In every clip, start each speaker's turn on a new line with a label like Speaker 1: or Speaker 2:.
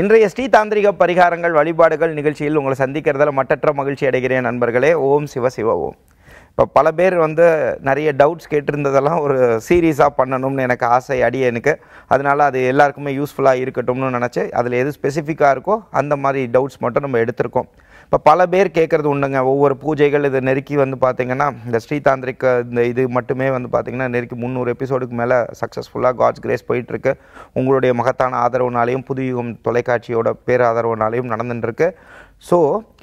Speaker 1: இன்றைய ஸ்ரீ தாந்திரிக பரிகாரங்கள் வழிபாடுகள் நிகழ்ச்சியில் உங்களை சந்திக்கிறதுல மட்டற்ற மகிழ்ச்சி அடைகிறேன் நண்பர்களே ஓம் சிவ சிவ ஓம் இப்போ பல பேர் வந்து நிறைய டவுட்ஸ் கேட்டிருந்ததெல்லாம் ஒரு சீரீஸாக பண்ணணும்னு எனக்கு ஆசை அடி எனக்கு அதனால் அது எல்லாருக்குமே யூஸ்ஃபுல்லாக இருக்கட்டும்னு நினச்சி அதில் எது ஸ்பெசிஃபிக்காக இருக்கோ அந்த மாதிரி டவுட்ஸ் மட்டும் நம்ம எடுத்திருக்கோம் இப்போ பல பேர் கேட்குறது உண்டுங்க ஒவ்வொரு பூஜைகள் இதை நெருக்கி வந்து பார்த்தீங்கன்னா இந்த ஸ்ரீதாந்திரிக் இந்த இது மட்டுமே வந்து பார்த்தீங்கன்னா நெருக்கி முந்நூறு எபிசோடுக்கு மேலே சக்ஸஸ்ஃபுல்லாக காட்ஸ் கிரேஸ் போயிட்டுருக்கு உங்களுடைய மகத்தான ஆதரவுனாலையும் புதுயுகம் தொலைக்காட்சியோட பேர் ஆதரவுனாலையும் நடந்துட்டுருக்கு ஸோ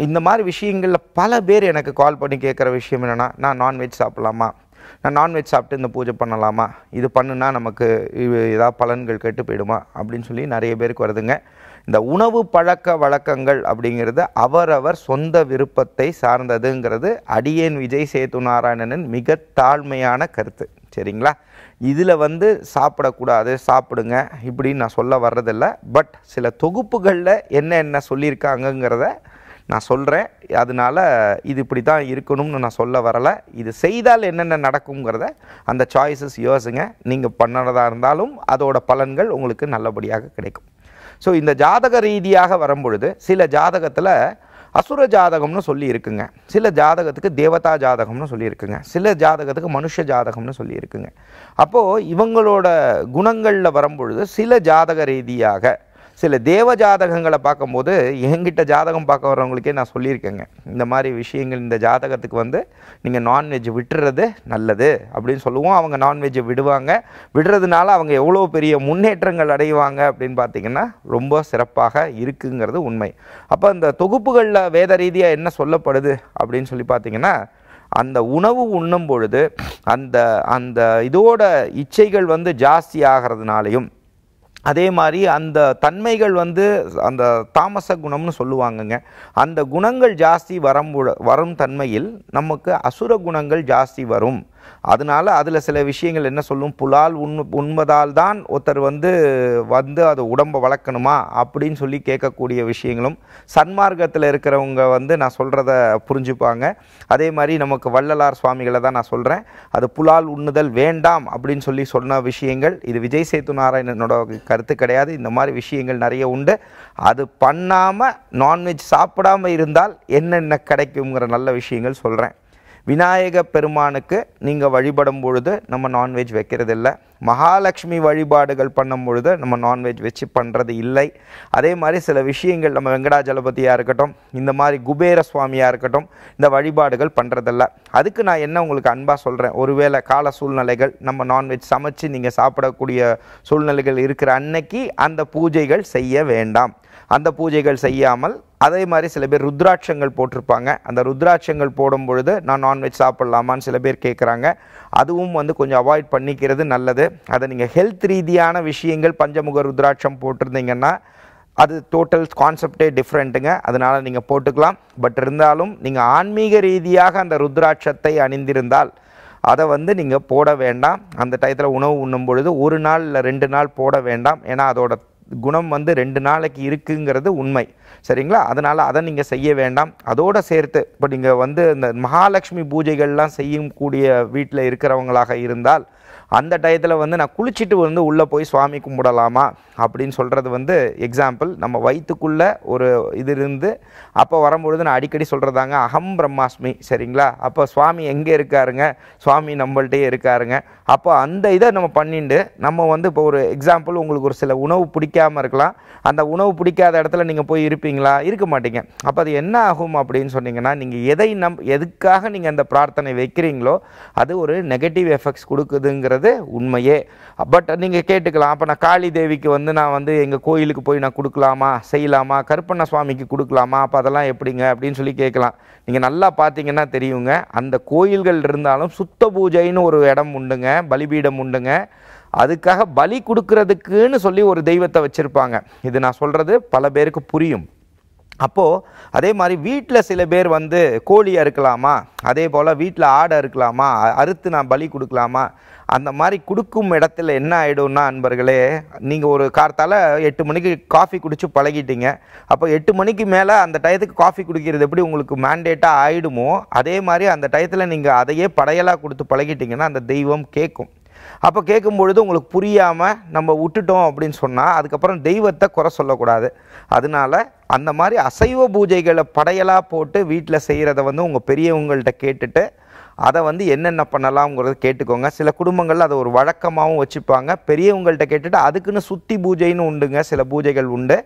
Speaker 1: இந்த மாதிரி விஷயங்களில் பல பேர் எனக்கு கால் பண்ணி கேட்குற விஷயம் என்னென்னா நான் நான்வெஜ் சாப்பிட்லாமா நான் நான்வெஜ் சாப்பிட்டு இந்த பூஜை பண்ணலாமா இது பண்ணுனா நமக்கு இது ஏதாவது பலன்கள் கெட்டு போயிடுமா அப்படின்னு சொல்லி நிறைய பேருக்கு வருதுங்க இந்த உணவு பழக்க வழக்கங்கள் அப்படிங்கிறது அவரவர் சொந்த விருப்பத்தை சார்ந்ததுங்கிறது அடியேன் விஜய் சேது நாராயணனின் மிக தாழ்மையான கருத்து சரிங்களா இதில் வந்து சாப்பிடக்கூடாது சாப்பிடுங்க இப்படின்னு நான் சொல்ல வர்றதில்லை பட் சில தொகுப்புகளில் என்ன என்ன சொல்லியிருக்காங்கங்கிறத நான் சொல்கிறேன் அதனால் இது இப்படி தான் இருக்கணும்னு நான் சொல்ல வரலை இது செய்தால் என்னென்ன நடக்குங்கிறத அந்த சாய்ஸஸ் யோசுங்க நீங்கள் பண்ணுறதா இருந்தாலும் அதோட பலன்கள் உங்களுக்கு நல்லபடியாக கிடைக்கும் ஸோ இந்த ஜாதக ரீதியாக வரும்பொழுது சில ஜாதகத்தில் அசுர ஜாதகம்னு சொல்லி இருக்குங்க சில ஜாதகத்துக்கு தேவதா ஜாதகம்னு சொல்லியிருக்குங்க சில ஜாதகத்துக்கு மனுஷ ஜாதகம்னு சொல்லியிருக்குங்க அப்போது இவங்களோட குணங்களில் வரும்பொழுது சில ஜாதக ரீதியாக சில தேவ ஜாதகங்களை பார்க்கும்போது எங்கிட்ட ஜாதகம் பார்க்க வர்றவங்களுக்கே நான் சொல்லியிருக்கேங்க இந்த மாதிரி விஷயங்கள் இந்த ஜாதகத்துக்கு வந்து நீங்கள் நான்வெஜ் விட்டுறது நல்லது அப்படின்னு சொல்லுவோம் அவங்க நான்வெஜ் விடுவாங்க விடுறதுனால அவங்க எவ்வளோ பெரிய முன்னேற்றங்கள் அடைவாங்க அப்படின்னு பார்த்திங்கன்னா ரொம்ப சிறப்பாக இருக்குங்கிறது உண்மை அப்போ இந்த தொகுப்புகளில் வேத ரீதியாக என்ன சொல்லப்படுது அப்படின்னு சொல்லி பார்த்திங்கன்னா அந்த உணவு உண்ணும் பொழுது அந்த அந்த இதோட இச்சைகள் வந்து ஜாஸ்தி ஆகிறதுனாலையும் அதே மாதிரி அந்த தன்மைகள் வந்து அந்த தாமச குணம்னு சொல்லுவாங்கங்க அந்த குணங்கள் ஜாஸ்தி வரம்பு வரும் தன்மையில் நமக்கு அசுர குணங்கள் ஜாஸ்தி வரும் அதனால் அதில் சில விஷயங்கள் என்ன சொல்லும் புலால் உண் உண்மதால் தான் ஒருத்தர் வந்து வந்து அது உடம்பை வளர்க்கணுமா அப்படின்னு சொல்லி கேட்கக்கூடிய விஷயங்களும் சன்மார்க்கத்தில் இருக்கிறவங்க வந்து நான் சொல்கிறத புரிஞ்சுப்பாங்க அதே மாதிரி நமக்கு வள்ளலார் சுவாமிகளை தான் நான் சொல்கிறேன் அது புலால் உண்ணுதல் வேண்டாம் அப்படின்னு சொல்லி சொன்ன விஷயங்கள் இது விஜய் சேத்து நாராயணனோட கருத்து கிடையாது இந்த மாதிரி விஷயங்கள் நிறைய உண்டு அது பண்ணாமல் நான்வெஜ் சாப்பிடாமல் இருந்தால் என்னென்ன கிடைக்குங்கிற நல்ல விஷயங்கள் சொல்கிறேன் விநாயக பெருமானுக்கு நீங்கள் வழிபடும் பொழுது நம்ம நான்வெஜ் வைக்கிறதில்ல மகாலட்சுமி வழிபாடுகள் பண்ணும் பொழுது நம்ம நான்வெஜ் வச்சு பண்ணுறது இல்லை அதே மாதிரி சில விஷயங்கள் நம்ம வெங்கடாஜலபதியாக இருக்கட்டும் இந்த மாதிரி குபேர சுவாமியாக இருக்கட்டும் இந்த வழிபாடுகள் பண்ணுறதில்ல அதுக்கு நான் என்ன உங்களுக்கு அன்பாக சொல்கிறேன் ஒருவேளை கால சூழ்நிலைகள் நம்ம நான்வெஜ் சமைச்சு நீங்கள் சாப்பிடக்கூடிய சூழ்நிலைகள் இருக்கிற அன்னைக்கு அந்த பூஜைகள் செய்ய வேண்டாம் அந்த பூஜைகள் செய்யாமல் அதே மாதிரி சில பேர் ருத்ராட்சங்கள் போட்டிருப்பாங்க அந்த ருத்ராட்சங்கள் போடும் பொழுது நான் நான்வெஜ் சாப்பிட்லாமான்னு சில பேர் கேட்குறாங்க அதுவும் வந்து கொஞ்சம் அவாய்ட் பண்ணிக்கிறது நல்லது அதை நீங்கள் ஹெல்த் ரீதியான விஷயங்கள் பஞ்சமுக ருத்ராட்சம் போட்டிருந்தீங்கன்னா அது டோட்டல் கான்செப்டே டிஃப்ரெண்ட்டுங்க அதனால் நீங்கள் போட்டுக்கலாம் பட் இருந்தாலும் நீங்கள் ஆன்மீக ரீதியாக அந்த ருத்ராட்சத்தை அணிந்திருந்தால் அதை வந்து நீங்கள் போட வேண்டாம் அந்த டயத்தில் உணவு உண்ணும் பொழுது ஒரு நாள் இல்லை ரெண்டு நாள் போட வேண்டாம் ஏன்னா அதோட குணம் வந்து ரெண்டு நாளைக்கு இருக்குங்கிறது உண்மை சரிங்களா அதனால் அதை நீங்கள் செய்ய வேண்டாம் அதோடு சேர்த்து இப்போ நீங்கள் வந்து இந்த மகாலட்சுமி பூஜைகள்லாம் செய்யக்கூடிய வீட்டில் இருக்கிறவங்களாக இருந்தால் அந்த டயத்தில் வந்து நான் குளிச்சுட்டு வந்து உள்ளே போய் சுவாமி கும்பிடலாமா அப்படின்னு சொல்கிறது வந்து எக்ஸாம்பிள் நம்ம வயிற்றுக்குள்ளே ஒரு இது இருந்து அப்போ வரும்பொழுது நான் அடிக்கடி சொல்கிறதாங்க அகம் பிரம்மாஸ்மி சரிங்களா அப்போ சுவாமி எங்கே இருக்காருங்க சுவாமி நம்மள்ட்டே இருக்காருங்க அப்போ அந்த இதை நம்ம பண்ணிட்டு நம்ம வந்து இப்போ ஒரு எக்ஸாம்பிள் உங்களுக்கு ஒரு சில உணவு பிடிக்காமல் இருக்கலாம் அந்த உணவு பிடிக்காத இடத்துல நீங்கள் போய் இருப்பீங்களா இருக்க மாட்டீங்க அப்போ அது என்ன ஆகும் அப்படின்னு சொன்னீங்கன்னா நீங்கள் எதை நம் எதுக்காக நீங்கள் அந்த பிரார்த்தனை வைக்கிறீங்களோ அது ஒரு நெகட்டிவ் எஃபெக்ட்ஸ் கொடுக்குதுங்கிற அப்படிங்கிறது உண்மையே பட் நீங்கள் கேட்டுக்கலாம் அப்போ நான் காளி தேவிக்கு வந்து நான் வந்து எங்கள் கோயிலுக்கு போய் நான் கொடுக்கலாமா செய்யலாமா கருப்பண்ண சுவாமிக்கு கொடுக்கலாமா அப்போ அதெல்லாம் எப்படிங்க அப்படின்னு சொல்லி கேட்கலாம் நீங்கள் நல்லா பார்த்தீங்கன்னா தெரியுங்க அந்த கோயில்கள் இருந்தாலும் சுத்த பூஜைன்னு ஒரு இடம் உண்டுங்க பலிபீடம் உண்டுங்க அதுக்காக பலி கொடுக்கறதுக்குன்னு சொல்லி ஒரு தெய்வத்தை வச்சுருப்பாங்க இது நான் சொல்கிறது பல பேருக்கு புரியும் அப்போது அதே மாதிரி வீட்டில் சில பேர் வந்து கோழியாக இருக்கலாமா அதே போல் வீட்டில் ஆடை இருக்கலாமா அறுத்து நான் பலி கொடுக்கலாமா அந்த மாதிரி கொடுக்கும் இடத்துல என்ன ஆகிடும்னா அன்பர்களே நீங்கள் ஒரு கார்த்தால் எட்டு மணிக்கு காஃபி குடித்து பழகிட்டீங்க அப்போ எட்டு மணிக்கு மேலே அந்த டயத்துக்கு காஃபி குடிக்கிறது எப்படி உங்களுக்கு மேண்டேட்டாக ஆகிடுமோ அதே மாதிரி அந்த டயத்தில் நீங்கள் அதையே படையலாக கொடுத்து பழகிட்டிங்கன்னா அந்த தெய்வம் கேட்கும் அப்போ கேட்கும் பொழுது உங்களுக்கு புரியாமல் நம்ம விட்டுட்டோம் அப்படின்னு சொன்னால் அதுக்கப்புறம் தெய்வத்தை குறை சொல்லக்கூடாது அதனால அந்த மாதிரி அசைவ பூஜைகளை படையலாக போட்டு வீட்டில் செய்கிறத வந்து உங்கள் பெரியவங்கள்ட்ட கேட்டுட்டு அதை வந்து என்னென்ன பண்ணலாம்ங்கிறத கேட்டுக்கோங்க சில குடும்பங்கள் அதை ஒரு வழக்கமாகவும் வச்சுப்பாங்க பெரியவங்கள்ட்ட கேட்டுட்டு அதுக்குன்னு சுத்தி பூஜைன்னு உண்டுங்க சில பூஜைகள் உண்டு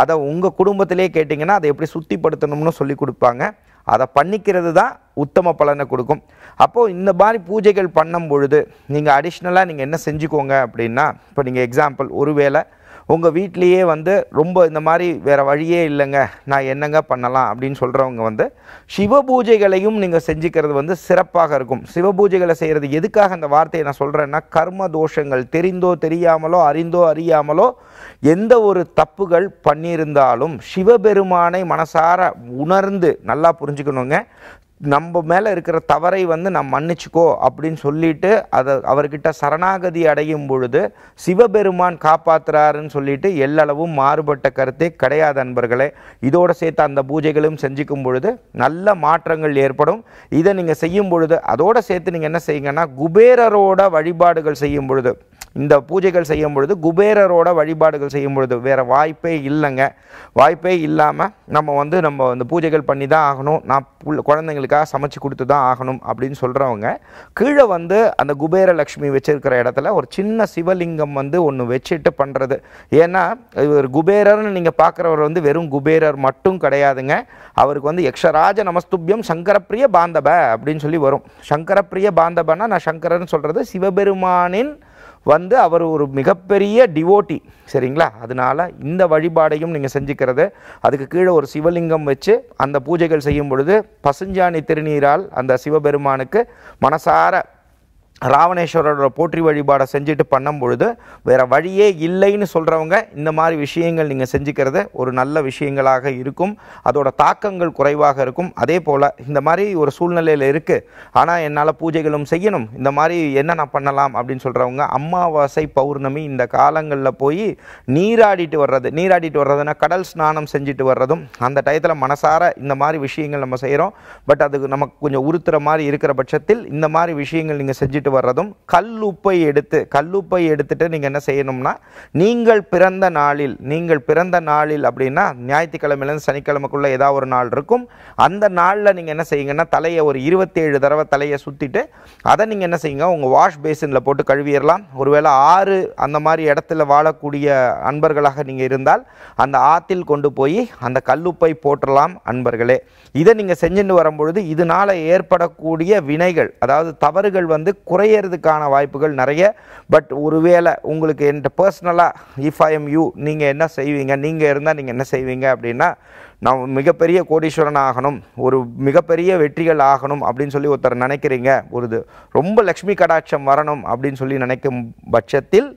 Speaker 1: அதை உங்கள் குடும்பத்திலே கேட்டிங்கன்னா அதை எப்படி சுத்திப்படுத்தணும்னு சொல்லி கொடுப்பாங்க அதை பண்ணிக்கிறது தான் உத்தம பலனை கொடுக்கும் அப்போது இந்த மாதிரி பூஜைகள் பண்ணும் பொழுது நீங்கள் அடிஷ்னலாக நீங்கள் என்ன செஞ்சுக்கோங்க அப்படின்னா இப்போ நீங்கள் எக்ஸாம்பிள் ஒருவேளை உங்கள் வீட்லேயே வந்து ரொம்ப இந்த மாதிரி வேறு வழியே இல்லைங்க நான் என்னங்க பண்ணலாம் அப்படின்னு சொல்கிறவங்க வந்து சிவ பூஜைகளையும் நீங்கள் செஞ்சுக்கிறது வந்து சிறப்பாக இருக்கும் சிவ பூஜைகளை செய்கிறது எதுக்காக அந்த வார்த்தையை நான் சொல்கிறேன்னா கர்ம தோஷங்கள் தெரிந்தோ தெரியாமலோ அறிந்தோ அறியாமலோ எந்த ஒரு தப்புகள் பண்ணியிருந்தாலும் சிவபெருமானை மனசார உணர்ந்து நல்லா புரிஞ்சுக்கணுங்க நம்ம மேலே இருக்கிற தவறை வந்து நான் மன்னிச்சுக்கோ அப்படின்னு சொல்லிட்டு அதை அவர்கிட்ட சரணாகதி அடையும் பொழுது சிவபெருமான் காப்பாற்றுறாருன்னு சொல்லிட்டு எல்லளவும் மாறுபட்ட கருத்தை கிடையாது அன்பர்களே இதோடு சேர்த்து அந்த பூஜைகளும் செஞ்சுக்கும் பொழுது நல்ல மாற்றங்கள் ஏற்படும் இதை நீங்கள் செய்யும் பொழுது அதோடு சேர்த்து நீங்கள் என்ன செய்யுங்கன்னா குபேரரோட வழிபாடுகள் செய்யும் பொழுது இந்த பூஜைகள் செய்யும் பொழுது குபேரரோட வழிபாடுகள் செய்யும் பொழுது வேறு வாய்ப்பே இல்லைங்க வாய்ப்பே இல்லாமல் நம்ம வந்து நம்ம அந்த பூஜைகள் பண்ணி தான் ஆகணும் நான் குழந்தைங்களுக்கு அவங்களுக்காக சமைச்சு கொடுத்து தான் ஆகணும் அப்படின்னு சொல்கிறவங்க கீழே வந்து அந்த குபேர லக்ஷ்மி வச்சுருக்கிற இடத்துல ஒரு சின்ன சிவலிங்கம் வந்து ஒன்று வச்சுட்டு பண்ணுறது ஏன்னா இவர் குபேரர்னு நீங்கள் பார்க்குறவர் வந்து வெறும் குபேரர் மட்டும் கிடையாதுங்க அவருக்கு வந்து யக்ஷராஜ நமஸ்துப்யம் சங்கரப்பிரிய பாந்தப அப்படின்னு சொல்லி வரும் சங்கரப்பிரிய பாந்தபன்னா நான் சங்கரன்னு சொல்கிறது சிவபெருமானின் வந்து அவர் ஒரு மிகப்பெரிய டிவோட்டி சரிங்களா அதனால் இந்த வழிபாடையும் நீங்கள் செஞ்சுக்கிறது அதுக்கு கீழே ஒரு சிவலிங்கம் வச்சு அந்த பூஜைகள் செய்யும் பொழுது பசுஞ்சாணி திருநீரால் அந்த சிவபெருமானுக்கு மனசார ராவணேஸ்வரரோட போற்றி வழிபாடை செஞ்சுட்டு பண்ணும் பொழுது வேறு வழியே இல்லைன்னு சொல்கிறவங்க இந்த மாதிரி விஷயங்கள் நீங்கள் செஞ்சுக்கிறது ஒரு நல்ல விஷயங்களாக இருக்கும் அதோட தாக்கங்கள் குறைவாக இருக்கும் அதே போல் இந்த மாதிரி ஒரு சூழ்நிலையில் இருக்குது ஆனால் என்னால் பூஜைகளும் செய்யணும் இந்த மாதிரி என்ன நான் பண்ணலாம் அப்படின்னு சொல்கிறவங்க அம்மாவாசை பௌர்ணமி இந்த காலங்களில் போய் நீராடிட்டு வர்றது நீராடிட்டு வர்றதுன்னா கடல் ஸ்நானம் செஞ்சுட்டு வர்றதும் அந்த டயத்தில் மனசார இந்த மாதிரி விஷயங்கள் நம்ம செய்கிறோம் பட் அதுக்கு நமக்கு கொஞ்சம் உறுத்துற மாதிரி இருக்கிற பட்சத்தில் இந்த மாதிரி விஷயங்கள் நீங்கள் செஞ்சுட்டு போயிட்டு வர்றதும் கல்லுப்பை எடுத்து கல்லுப்பை எடுத்துட்டு நீங்கள் என்ன செய்யணும்னா நீங்கள் பிறந்த நாளில் நீங்கள் பிறந்த நாளில் அப்படின்னா ஞாயிற்றுக்கிழமையிலேருந்து சனிக்கிழமைக்குள்ளே ஏதாவது ஒரு நாள் இருக்கும் அந்த நாளில் நீங்கள் என்ன செய்யுங்கன்னா தலையை ஒரு இருபத்தேழு தடவை தலையை சுற்றிட்டு அதை நீங்கள் என்ன செய்யுங்க உங்கள் வாஷ் பேசினில் போட்டு கழுவிடலாம் ஒருவேளை ஆறு அந்த மாதிரி இடத்துல வாழக்கூடிய அன்பர்களாக நீங்கள் இருந்தால் அந்த ஆத்தில் கொண்டு போய் அந்த கல்லுப்பை போட்டுடலாம் அன்பர்களே இதை நீங்கள் செஞ்சுட்டு வரும்பொழுது இதனால் ஏற்படக்கூடிய வினைகள் அதாவது தவறுகள் வந்து குறையிறதுக்கான வாய்ப்புகள் நிறைய பட் ஒருவேளை உங்களுக்கு என்கிட்ட பர்சனலாக இஃப் ஐ எம் யூ நீங்கள் என்ன செய்வீங்க நீங்கள் இருந்தால் நீங்கள் என்ன செய்வீங்க அப்படின்னா நான் மிகப்பெரிய கோடீஸ்வரன் ஆகணும் ஒரு மிகப்பெரிய வெற்றிகள் ஆகணும் அப்படின்னு சொல்லி ஒருத்தர் நினைக்கிறீங்க ஒரு இது ரொம்ப லக்ஷ்மி கடாட்சம் வரணும் அப்படின்னு சொல்லி நினைக்கும் பட்சத்தில்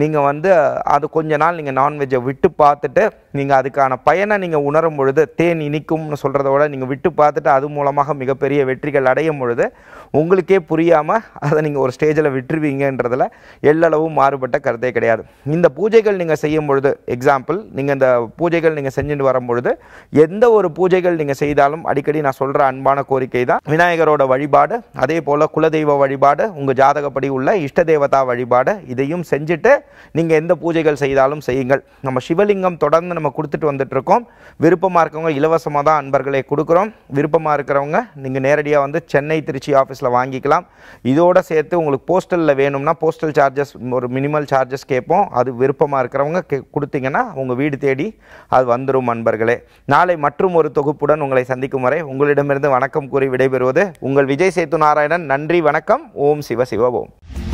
Speaker 1: நீங்கள் வந்து அது கொஞ்ச நாள் நீங்கள் நான்வெஜ்ஜை விட்டு பார்த்துட்டு நீங்கள் அதுக்கான பயனை நீங்கள் உணரும் பொழுது தேன் இனிக்கும்னு சொல்கிறத விட நீங்கள் விட்டு பார்த்துட்டு அது மூலமாக மிகப்பெரிய வெற்றிகள் அடையும் பொழுது உங்களுக்கே புரியாமல் அதை நீங்கள் ஒரு ஸ்டேஜில் விட்டுருவீங்கன்றதில் எல்லளவும் மாறுபட்ட கருத்தே கிடையாது இந்த பூஜைகள் நீங்கள் செய்யும் பொழுது எக்ஸாம்பிள் நீங்கள் இந்த பூஜைகள் நீங்கள் செஞ்சுட்டு வரும்பொழுது எந்த ஒரு பூஜைகள் நீங்கள் செய்தாலும் அடிக்கடி நான் சொல்கிற அன்பான கோரிக்கை தான் விநாயகரோட வழிபாடு அதே போல் குலதெய்வ வழிபாடு உங்கள் ஜாதகப்படி உள்ள இஷ்ட தேவதா வழிபாடு இதையும் செஞ்சுட்டு நீங்கள் எந்த பூஜைகள் செய்தாலும் செய்யுங்கள் நம்ம சிவலிங்கம் தொடர்ந்து நம்ம கொடுத்துட்டு வந்துட்ருக்கோம் விருப்பமாக இருக்கவங்க இலவசமாக தான் அன்பர்களை கொடுக்குறோம் விருப்பமாக இருக்கிறவங்க நீங்கள் நேரடியாக வந்து சென்னை திருச்சி ஆஃபீஸ் சார்ஜஸில் வாங்கிக்கலாம் இதோடு சேர்த்து உங்களுக்கு போஸ்டலில் வேணும்னா போஸ்டல் சார்ஜஸ் ஒரு மினிமல் சார்ஜஸ் கேட்போம் அது விருப்பமாக இருக்கிறவங்க கே கொடுத்தீங்கன்னா உங்கள் வீடு தேடி அது வந்துடும் நண்பர்களே நாளை மற்றும் ஒரு தொகுப்புடன் உங்களை சந்திக்கும் வரை உங்களிடமிருந்து வணக்கம் கூறி விடைபெறுவது உங்கள் விஜய் சேத்து நாராயணன் நன்றி வணக்கம் ஓம் சிவ சிவ ஓம்